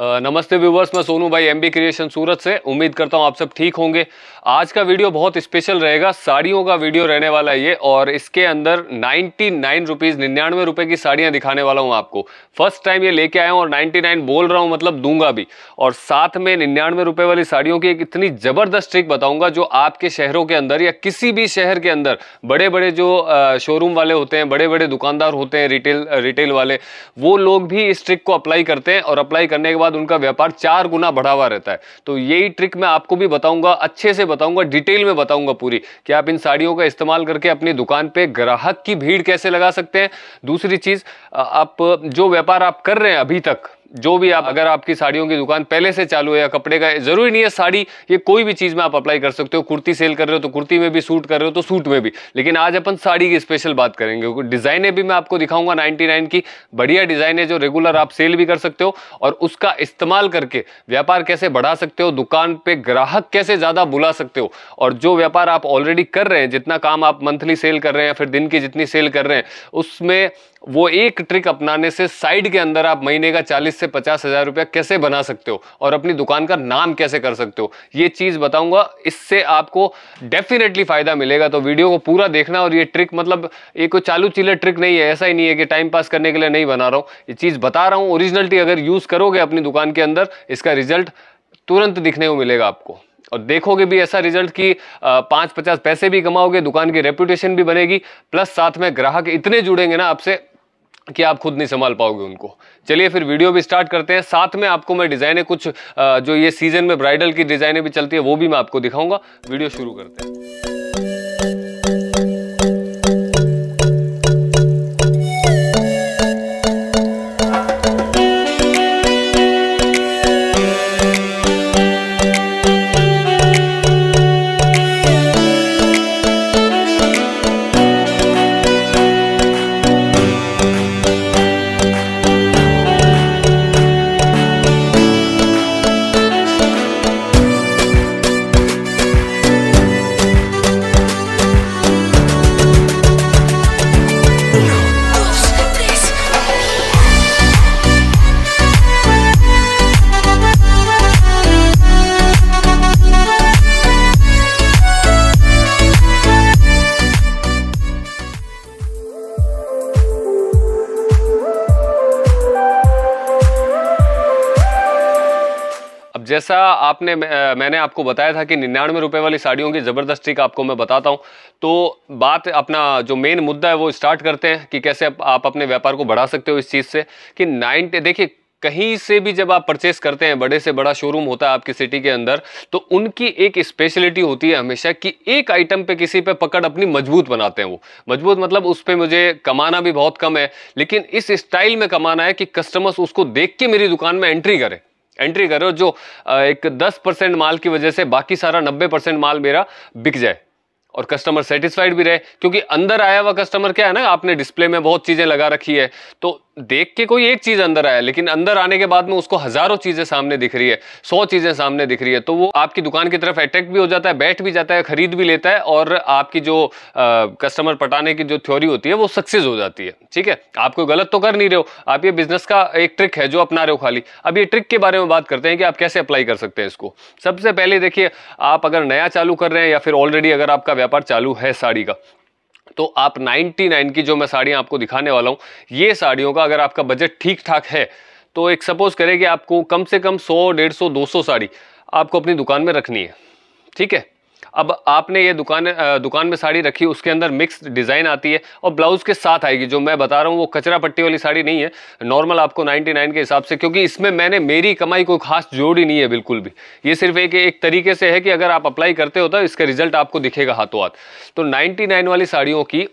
नमस्ते व्यूवर्स मैं सोनू भाई एमबी क्रिएशन सूरत से उम्मीद करता हूं आप सब ठीक होंगे आज का वीडियो बहुत स्पेशल रहेगा साड़ियों का वीडियो रहने वाला ये और इसके अंदर नाइन्टी नाइन रुपीज़ निन्यानवे रुपये की साड़ियां दिखाने वाला हूं आपको फर्स्ट टाइम ये लेके आया हूँ और नाइन्टी नाइन बोल रहा हूँ मतलब दूंगा भी और साथ में निन्यानवे रुपये वाली साड़ियों की एक इतनी ज़बरदस्त ट्रिक बताऊँगा जो आपके शहरों के अंदर या किसी भी शहर के अंदर बड़े बड़े जो शोरूम वाले होते हैं बड़े बड़े दुकानदार होते हैं रिटेल रिटेल वाले वो लोग भी इस ट्रिक को अप्लाई करते हैं और अप्लाई करने के बाद बाद उनका व्यापार चार गुना बढ़ा हुआ रहता है तो यही ट्रिक मैं आपको भी बताऊंगा अच्छे से बताऊंगा डिटेल में बताऊंगा पूरी कि आप इन साड़ियों का इस्तेमाल करके अपनी दुकान पर ग्राहक की भीड़ कैसे लगा सकते हैं दूसरी चीज़ आप जो व्यापार आप कर रहे हैं अभी तक जो भी आप अगर आपकी साड़ियों की दुकान पहले से चालू है या कपड़े का जरूरी नहीं है साड़ी ये कोई भी चीज़ में आप अप्लाई कर सकते हो कुर्ती सेल कर रहे हो तो कुर्ती में भी सूट कर रहे हो तो सूट में भी लेकिन आज अपन साड़ी की स्पेशल बात करेंगे डिजाइने भी मैं आपको दिखाऊंगा नाइनटी की बढ़िया डिज़ाइन है जो रेगुलर आप सेल भी कर सकते हो और उसका इस्तेमाल करके व्यापार कैसे बढ़ा सकते हो दुकान पर ग्राहक कैसे ज़्यादा बुला सकते हो और जो व्यापार आप ऑलरेडी कर रहे हैं जितना काम आप मंथली सेल कर रहे हैं या फिर दिन की जितनी सेल कर रहे हैं उसमें वो एक ट्रिक अपनाने से साइड के अंदर आप महीने का चालीस से पचास हज़ार रुपया कैसे बना सकते हो और अपनी दुकान का नाम कैसे कर सकते हो ये चीज़ बताऊंगा इससे आपको डेफिनेटली फ़ायदा मिलेगा तो वीडियो को पूरा देखना और ये ट्रिक मतलब ये कोई चालू चीले ट्रिक नहीं है ऐसा ही नहीं है कि टाइम पास करने के लिए नहीं बना रहा हूँ ये चीज़ बता रहा हूँ ओरिजिनलिटी अगर यूज़ करोगे अपनी दुकान के अंदर इसका रिजल्ट तुरंत दिखने को मिलेगा आपको और देखोगे भी ऐसा रिजल्ट कि पाँच पचास पैसे भी कमाओगे दुकान की रेपुटेशन भी बनेगी प्लस साथ में ग्राहक इतने जुड़ेंगे ना आपसे कि आप खुद नहीं संभाल पाओगे उनको चलिए फिर वीडियो भी स्टार्ट करते हैं साथ में आपको मैं डिज़ाइनें कुछ जो ये सीज़न में ब्राइडल की डिज़ाइनें भी चलती है वो भी मैं आपको दिखाऊंगा वीडियो शुरू करते हैं जैसा आपने मैंने आपको बताया था कि निन्यानवे रुपए वाली साड़ियों की ज़बरदस्ती का आपको मैं बताता हूँ तो बात अपना जो मेन मुद्दा है वो स्टार्ट करते हैं कि कैसे आप अपने व्यापार को बढ़ा सकते हो इस चीज़ से कि नाइन्टी देखिए कहीं से भी जब आप परचेस करते हैं बड़े से बड़ा शोरूम होता है आपकी सिटी के अंदर तो उनकी एक स्पेशलिटी होती है हमेशा कि एक आइटम पे किसी पे पकड़ अपनी मजबूत बनाते हैं वो मजबूत मतलब उस पर मुझे कमाना भी बहुत कम है लेकिन इस स्टाइल में कमाना है कि कस्टमर्स उसको देख के मेरी दुकान में एंट्री करें एंट्री करो जो एक दस परसेंट माल की वजह से बाकी सारा नब्बे परसेंट माल मेरा बिक जाए और कस्टमर सेटिस्फाइड भी रहे क्योंकि अंदर आया हुआ कस्टमर क्या है ना आपने डिस्प्ले में बहुत चीज़ें लगा रखी है तो देख के कोई एक चीज़ अंदर आया लेकिन अंदर आने के बाद में उसको हज़ारों चीज़ें सामने दिख रही है सौ चीज़ें सामने दिख रही है तो वो आपकी दुकान की तरफ अट्रैक्ट भी हो जाता है बैठ भी जाता है ख़रीद भी लेता है और आपकी जो आ, कस्टमर पटाने की जो थ्योरी होती है वो सक्सेस हो जाती है ठीक है आप कोई गलत तो कर नहीं रहे हो आप ये बिज़नेस का एक ट्रिक है जो अपना रहे हो खाली अब ये ट्रिक के बारे में बात करते हैं कि आप कैसे अप्लाई कर सकते हैं इसको सबसे पहले देखिए आप अगर नया चालू कर रहे हैं या फिर ऑलरेडी अगर आपका व्यापार चालू है साड़ी का तो आप 99 की जो मैं साड़ियाँ आपको दिखाने वाला हूँ ये साड़ियों का अगर आपका बजट ठीक ठाक है तो एक सपोज़ करें कि आपको कम से कम 100 सौ दो साड़ी आपको अपनी दुकान में रखनी है ठीक है अब आपने ये दुकान दुकान में साड़ी रखी उसके अंदर मिक्स डिज़ाइन आती है और ब्लाउज़ के साथ आएगी जो मैं बता रहा हूँ वो कचरा पट्टी वाली साड़ी नहीं है नॉर्मल आपको 99 के हिसाब से क्योंकि इसमें मैंने मेरी कमाई कोई खास जोड़ी नहीं है बिल्कुल भी ये सिर्फ एक एक तरीके से है कि अगर आप अप्लाई करते हो तो इसका रिजल्ट आपको दिखेगा हाथों हाथ तो नाइन्टी वाली साड़ियों की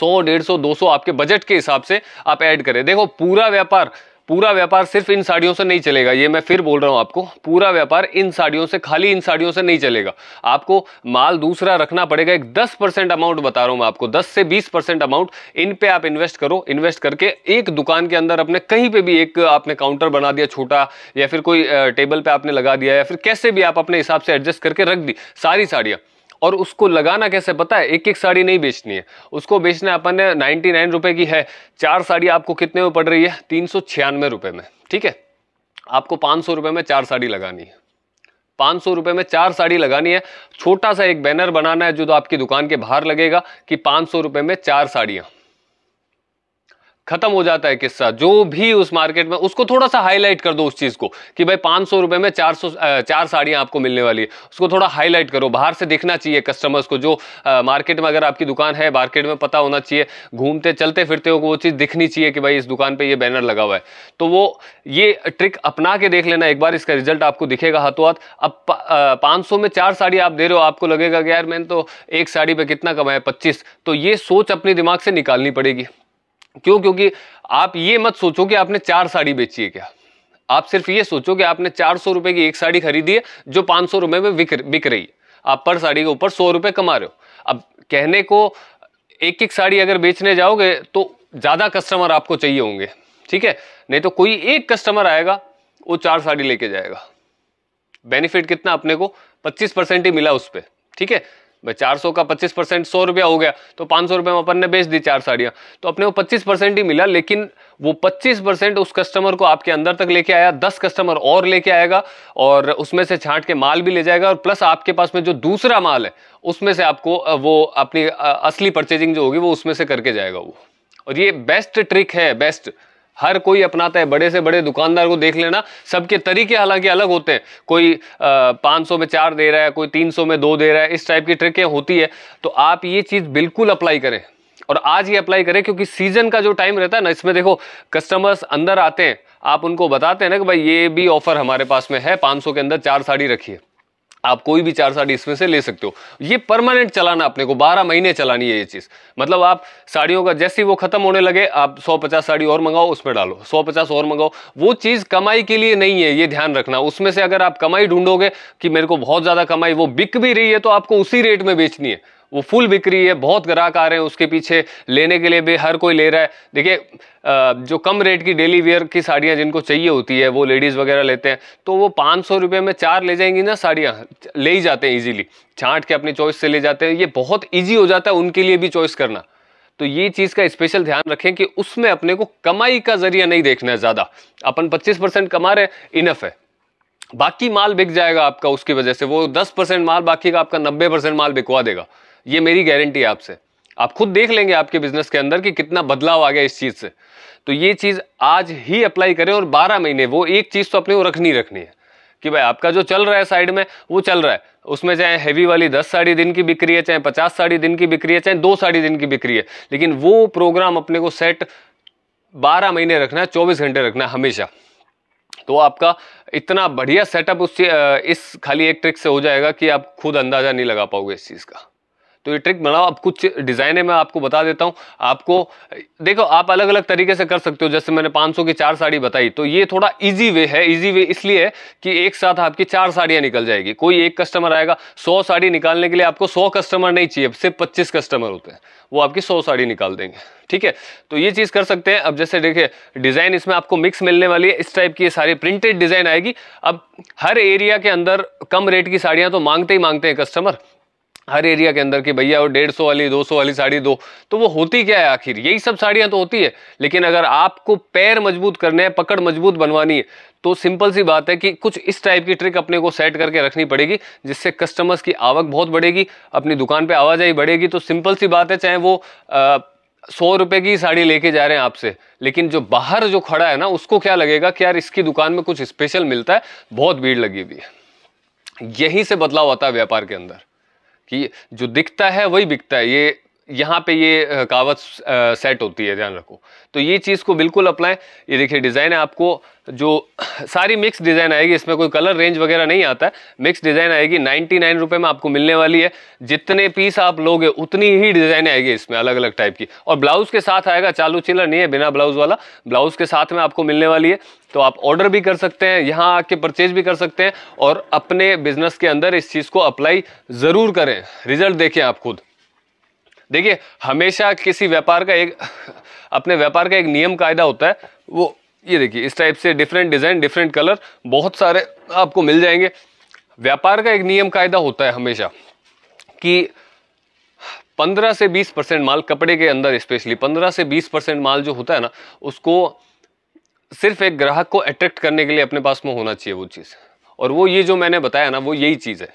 सौ डेढ़ सौ दो सौ आपके बजट के हिसाब से आप ऐड करें देखो पूरा व्यापार पूरा व्यापार सिर्फ इन साड़ियों से नहीं चलेगा ये मैं फिर बोल रहा हूँ आपको पूरा व्यापार इन साड़ियों से खाली इन साड़ियों से नहीं चलेगा आपको माल दूसरा रखना पड़ेगा एक 10 परसेंट अमाउंट बता रहा हूँ मैं आपको 10 से 20 परसेंट अमाउंट इन पे आप इन्वेस्ट करो इन्वेस्ट करके एक दुकान के अंदर अपने कहीं पर भी एक आपने काउंटर बना दिया छोटा या फिर कोई टेबल पर आपने लगा दिया या फिर कैसे भी आप अपने हिसाब से एडजस्ट करके रख दी सारी साड़ियाँ और उसको लगाना कैसे पता है एक एक साड़ी नहीं बेचनी है उसको बेचना अपन ने नाइन्टी नाइन रुपये की है चार साड़ी आपको कितने में पड़ रही है तीन सौ छियानवे रुपये में ठीक है आपको पाँच सौ रुपये में चार साड़ी लगानी है पाँच सौ रुपये में चार साड़ी लगानी है छोटा सा एक बैनर बनाना है जो तो आपकी दुकान के बाहर लगेगा कि पाँच सौ रुपये में चार साड़ियाँ खत्म हो जाता है किस्सा जो भी उस मार्केट में उसको थोड़ा सा हाईलाइट कर दो उस चीज़ को कि भाई पाँच सौ रुपये में चार सौ चार साड़ियाँ आपको मिलने वाली है उसको थोड़ा हाईलाइट करो बाहर से देखना चाहिए कस्टमर्स को जो आ, मार्केट में अगर आपकी दुकान है मार्केट में पता होना चाहिए घूमते चलते फिरते हो वो चीज़ दिखनी चाहिए कि भाई इस दुकान पर यह बैनर लगा हुआ है तो वो ये ट्रिक अपना के देख लेना एक बार इसका रिजल्ट आपको दिखेगा हाथों हाथ अब पांच में चार साड़ी आप दे रहे हो आपको लगेगा कि यार मैंने तो एक साड़ी पर कितना कमाया पच्चीस तो ये सोच अपने दिमाग से निकालनी पड़ेगी क्यों क्योंकि आप ये मत सोचो कि आपने चार साड़ी बेची है क्या आप सिर्फ ये सोचो कि आपने चार सौ रुपये की एक साड़ी खरीदी है जो पाँच सौ रुपये में बिक बिक रही आप पर साड़ी के ऊपर सौ रुपये कमा रहे हो अब कहने को एक एक साड़ी अगर बेचने जाओगे तो ज़्यादा कस्टमर आपको चाहिए होंगे ठीक है नहीं तो कोई एक कस्टमर आएगा वो चार साड़ी लेके जाएगा बेनिफिट कितना अपने को 25 परसेंट ही मिला उस पर ठीक है भाई चार सौ का पच्चीस परसेंट सौ रुपया हो गया तो पाँच सौ रुपये में अपन ने बेच दी चार साड़ियाँ तो अपने को पच्चीस परसेंट ही मिला लेकिन वो पच्चीस परसेंट उस कस्टमर को आपके अंदर तक लेके आया दस कस्टमर और लेके आएगा और उसमें से छांट के माल भी ले जाएगा और प्लस आपके पास में जो दूसरा माल है उसमें से आपको वो अपनी असली परचेजिंग जो होगी वो उसमें से करके जाएगा वो और ये बेस्ट ट्रिक है बेस्ट हर कोई अपनाता है बड़े से बड़े दुकानदार को देख लेना सबके तरीके हालांकि अलग होते हैं कोई पाँच सौ में चार दे रहा है कोई तीन सौ में दो दे रहा है इस टाइप की ट्रिकें होती है तो आप ये चीज़ बिल्कुल अप्लाई करें और आज ही अप्लाई करें क्योंकि सीजन का जो टाइम रहता है ना इसमें देखो कस्टमर्स अंदर आते हैं आप उनको बताते हैं ना कि भाई ये भी ऑफर हमारे पास में है पाँच के अंदर चार साड़ी रखिए आप कोई भी चार साड़ी इसमें से ले सकते हो ये परमानेंट चलाना अपने को बारह महीने चलानी है ये चीज़ मतलब आप साड़ियों का जैसे वो खत्म होने लगे आप सौ पचास साड़ी और मंगाओ उसमें डालो सौ पचास और मंगाओ वो चीज़ कमाई के लिए नहीं है ये ध्यान रखना उसमें से अगर आप कमाई ढूंढोगे कि मेरे को बहुत ज़्यादा कमाई वो बिक भी रही है तो आपको उसी रेट में बेचनी है वो फुल बिक रही है बहुत ग्राहक आ रहे हैं उसके पीछे लेने के लिए भी हर कोई ले रहा है देखिए जो कम रेट की डेली वेयर की साड़ियाँ जिनको चाहिए होती है वो लेडीज़ वगैरह लेते हैं तो वो पाँच सौ रुपये में चार ले जाएंगी ना साड़ियाँ ले ही जाते हैं ईजिली छाँट के अपनी चॉइस से ले जाते हैं ये बहुत ईजी हो जाता है उनके लिए भी चॉइस करना तो ये चीज़ का स्पेशल ध्यान रखें कि उसमें अपने को कमाई का जरिया नहीं देखना है ज़्यादा अपन 25 परसेंट कमा रहे हैं इनफ है बाकी माल बिक जाएगा आपका उसकी वजह से वो 10 परसेंट माल बाकी का आपका 90 परसेंट माल बिकवा देगा ये मेरी गारंटी है आपसे आप खुद देख लेंगे आपके बिजनेस के अंदर कि कितना बदलाव आ गया इस चीज़ से तो ये चीज़ आज ही अप्लाई करें और बारह महीने वो एक चीज़ तो अपने को रखनी रखनी है कि भाई आपका जो चल रहा है साइड में वो चल रहा है उसमें चाहे हैवी वाली दस साड़ी दिन की बिक्री है चाहे पचास साड़ी दिन की बिक्री है चाहे दो साड़ी दिन की बिक्री है लेकिन वो प्रोग्राम अपने को सेट बारह महीने रखना है चौबीस घंटे रखना है हमेशा तो आपका इतना बढ़िया सेटअप उस इस खाली एक ट्रिक से हो जाएगा कि आप खुद अंदाज़ा नहीं लगा पाओगे इस चीज़ का तो ये ट्रिक बनाओ अब कुछ डिजाइने मैं आपको बता देता हूँ आपको देखो आप अलग अलग तरीके से कर सकते हो जैसे मैंने 500 की चार साड़ी बताई तो ये थोड़ा इजी वे है इजी वे इसलिए कि एक साथ आपकी चार साड़ियाँ निकल जाएगी कोई एक कस्टमर आएगा सौ साड़ी निकालने के लिए आपको सौ कस्टमर नहीं चाहिए सिर्फ पच्चीस कस्टमर होते हैं वो आपकी सौ साड़ी निकाल देंगे ठीक है तो ये चीज़ कर सकते हैं अब जैसे देखिए डिज़ाइन इसमें आपको मिक्स मिलने वाली है इस टाइप की ये सारी प्रिंटेड डिज़ाइन आएगी अब हर एरिया के अंदर कम रेट की साड़ियाँ तो मांगते ही मांगते हैं कस्टमर हर एरिया के अंदर कि भैया वो डेढ़ सौ वाली दो सौ वाली साड़ी दो तो वो होती क्या है आखिर यही सब साड़ियाँ तो होती है लेकिन अगर आपको पैर मजबूत करने हैं पकड़ मजबूत बनवानी है तो सिंपल सी बात है कि कुछ इस टाइप की ट्रिक अपने को सेट करके रखनी पड़ेगी जिससे कस्टमर्स की आवक बहुत बढ़ेगी अपनी दुकान पर आवाजाही बढ़ेगी तो सिंपल सी बात है चाहे वो सौ रुपये की साड़ी लेके जा रहे हैं आपसे लेकिन जो बाहर जो खड़ा है ना उसको क्या लगेगा कि यार इसकी दुकान में कुछ स्पेशल मिलता है बहुत भीड़ लगी हुई है यहीं से बदलाव आता है व्यापार के अंदर कि जो दिखता है वही बिकता है ये यहाँ पे ये कावत सेट होती है ध्यान रखो तो ये चीज़ को बिल्कुल अप्लाएं ये देखिए डिज़ाइन है आपको जो सारी मिक्स डिज़ाइन आएगी इसमें कोई कलर रेंज वगैरह नहीं आता है मिक्स डिज़ाइन आएगी नाइन्टी नाइन रुपये में आपको मिलने वाली है जितने पीस आप लोगे उतनी ही डिज़ाइन आएगी इसमें अलग अलग टाइप की और ब्लाउज़ के साथ आएगा चालू चिलर नहीं है बिना ब्लाउज़ वाला ब्लाउज़ के साथ में आपको मिलने वाली है तो आप ऑर्डर भी कर सकते हैं यहाँ आके परचेज भी कर सकते हैं और अपने बिजनेस के अंदर इस चीज़ को अप्लाई ज़रूर करें रिजल्ट देखें आप खुद देखिए हमेशा किसी व्यापार का एक अपने व्यापार का एक नियम कायदा होता है वो ये देखिए इस टाइप से डिफरेंट डिज़ाइन डिफरेंट कलर बहुत सारे आपको मिल जाएंगे व्यापार का एक नियम कायदा होता है हमेशा कि 15 से 20 परसेंट माल कपड़े के अंदर स्पेशली 15 से 20 परसेंट माल जो होता है ना उसको सिर्फ एक ग्राहक को अट्रैक्ट करने के लिए अपने पास में होना चाहिए वो चीज़ और वो ये जो मैंने बताया ना वो यही चीज़ है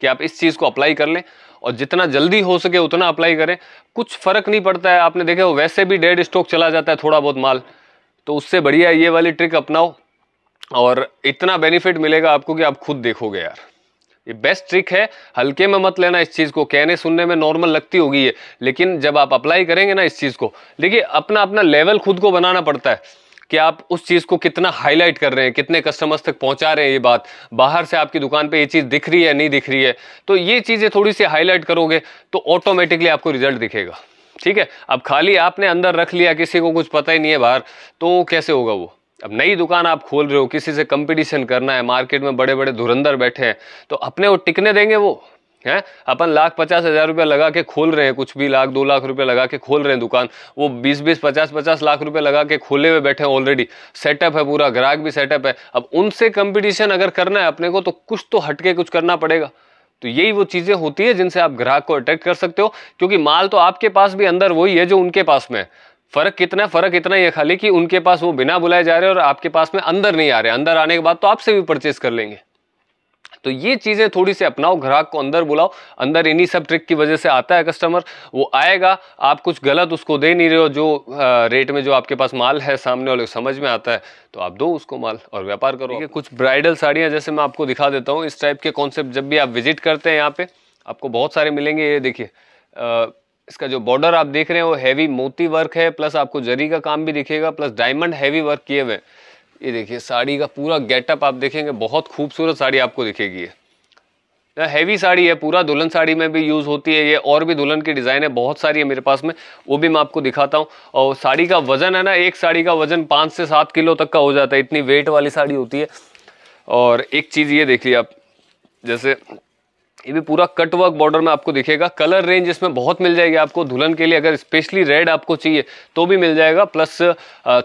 कि आप इस चीज़ को अप्लाई कर लें और जितना जल्दी हो सके उतना अप्लाई करें कुछ फ़र्क नहीं पड़ता है आपने देखा वैसे भी डेड स्टॉक चला जाता है थोड़ा बहुत माल तो उससे बढ़िया ये वाली ट्रिक अपनाओ और इतना बेनिफिट मिलेगा आपको कि आप खुद देखोगे यार ये बेस्ट ट्रिक है हल्के में मत लेना इस चीज़ को कहने सुनने में नॉर्मल लगती होगी ये लेकिन जब आप अप्लाई करेंगे ना इस चीज़ को देखिए अपना अपना लेवल खुद को बनाना पड़ता है कि आप उस चीज़ को कितना हाईलाइट कर रहे हैं कितने कस्टमर्स तक पहुंचा रहे हैं ये बात बाहर से आपकी दुकान पे ये चीज़ दिख रही है नहीं दिख रही है तो ये चीज़ें थोड़ी सी हाईलाइट करोगे तो ऑटोमेटिकली आपको रिजल्ट दिखेगा ठीक है अब खाली आपने अंदर रख लिया किसी को कुछ पता ही नहीं है बाहर तो कैसे होगा वो अब नई दुकान आप खोल रहे हो किसी से कंपटीशन करना है मार्केट में बड़े बड़े धुरंधर बैठे हैं तो अपने वो टिकने देंगे वो है अपन लाख पचास हज़ार रुपया लगा के खोल रहे हैं कुछ भी लाख दो लाख रुपया लगा के खोल रहे हैं दुकान वो बीस बीस पचास पचास लाख रुपया लगा के खोले हुए बैठे हैं ऑलरेडी सेटअप है पूरा ग्राहक भी सेटअप है अब उनसे कंपटीशन अगर करना है अपने को तो कुछ तो हटके कुछ करना पड़ेगा तो यही वो चीज़ें होती है जिनसे आप ग्राहक को अट्रैक्ट कर सकते हो क्योंकि माल तो आपके पास भी अंदर वही है जो उनके पास में है फ़र्क कितना फ़र्क इतना ही है खाली कि उनके पास वो बिना बुलाए जा रहे और आपके पास में अंदर नहीं आ रहे अंदर आने के बाद तो आपसे भी परचेज़ कर लेंगे तो ये चीज़ें थोड़ी सी अपनाओ ग्राहक को अंदर बुलाओ अंदर इन्हीं सब ट्रिक की वजह से आता है कस्टमर वो आएगा आप कुछ गलत उसको दे नहीं रहे हो जो रेट में जो आपके पास माल है सामने वाले समझ में आता है तो आप दो उसको माल और व्यापार करो कुछ ब्राइडल साड़ियाँ जैसे मैं आपको दिखा देता हूँ इस टाइप के कॉन्सेप्ट जब भी आप विजिट करते हैं यहाँ पर आपको बहुत सारे मिलेंगे ये देखिए इसका जो बॉर्डर आप देख रहे हैं वो हैवी मोती वर्क है प्लस आपको जरी का काम भी दिखेगा प्लस डायमंड हैवी वर्क किए हुए हैं ये देखिए साड़ी का पूरा गेटअप आप देखेंगे बहुत खूबसूरत साड़ी आपको दिखेगी ये हैवी साड़ी है पूरा दुल्हन साड़ी में भी यूज़ होती है ये और भी दुल्हन की डिज़ाइन है बहुत सारी है मेरे पास में वो भी मैं आपको दिखाता हूँ और साड़ी का वज़न है ना एक साड़ी का वज़न पाँच से सात किलो तक का हो जाता है इतनी वेट वाली साड़ी होती है और एक चीज़ ये देख आप जैसे ये भी पूरा कट वर्क बॉर्डर में आपको दिखेगा कलर रेंज इसमें बहुत मिल जाएगी आपको दुल्हन के लिए अगर स्पेशली रेड आपको चाहिए तो भी मिल जाएगा प्लस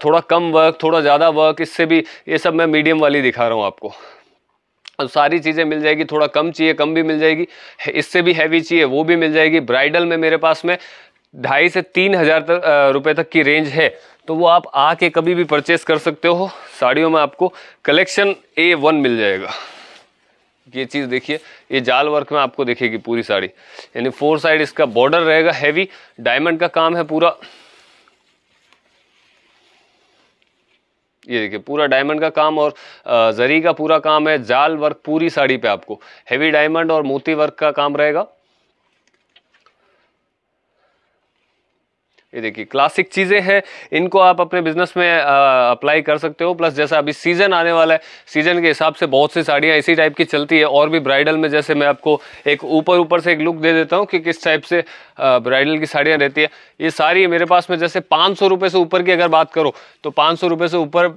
थोड़ा कम वर्क थोड़ा ज़्यादा वर्क इससे भी ये सब मैं मीडियम वाली दिखा रहा हूँ आपको अब सारी चीज़ें मिल जाएगी थोड़ा कम चाहिए कम भी मिल जाएगी इससे भी हैवी चाहिए वो भी मिल जाएगी ब्राइडल में मेरे पास में ढाई से तीन हज़ार तक रुपये तक की रेंज है तो वो आप आके कभी भी परचेस कर सकते हो साड़ियों में आपको कलेक्शन ए वन मिल जाएगा ये चीज़ देखिए ये जाल वर्क में आपको देखेगी पूरी साड़ी यानी फोर साइड इसका बॉर्डर रहेगा हैवी डायमंड का काम है पूरा ये देखिए पूरा डायमंड का काम और जरी का पूरा काम है जाल वर्क पूरी साड़ी पे आपको हैवी डायमंड और मोती वर्क का काम रहेगा ये देखिए क्लासिक चीज़ें हैं इनको आप अपने बिजनेस में आ, अप्लाई कर सकते हो प्लस जैसा अभी सीज़न आने वाला है सीज़न के हिसाब से बहुत सी साड़ियाँ इसी टाइप की चलती है और भी ब्राइडल में जैसे मैं आपको एक ऊपर ऊपर से एक लुक दे देता हूँ कि किस टाइप से आ, ब्राइडल की साड़ियाँ रहती है ये सारी मेरे पास में जैसे पाँच से ऊपर की अगर बात करो तो पाँच से ऊपर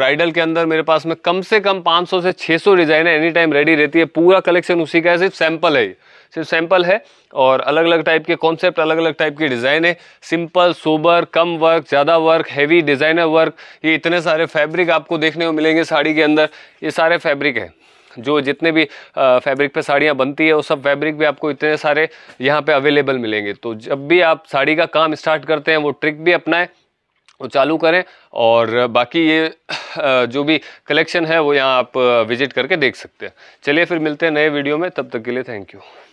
ब्राइडल के अंदर मेरे पास में कम से कम पाँच से छः डिज़ाइन एनी टाइम रेडी रहती है पूरा कलेक्शन उसी का है सिर्फ सैम्पल है ये सिर्फ सैंपल है और अलग अलग टाइप के कॉन्सेप्ट अलग अलग टाइप के डिज़ाइन है सिंपल सोबर कम वर्क ज़्यादा वर्क हैवी डिज़ाइनर वर्क ये इतने सारे फैब्रिक आपको देखने को मिलेंगे साड़ी के अंदर ये सारे फैब्रिक हैं जो जितने भी फैब्रिक पे साड़ियाँ बनती है वो सब फैब्रिक भी आपको इतने सारे यहाँ पे अवेलेबल मिलेंगे तो जब भी आप साड़ी का काम स्टार्ट करते हैं वो ट्रिक भी अपनाएं वो चालू करें और बाकी ये जो भी कलेक्शन है वो यहाँ आप विज़िट करके देख सकते हैं चलिए फिर मिलते हैं नए वीडियो में तब तक के लिए थैंक यू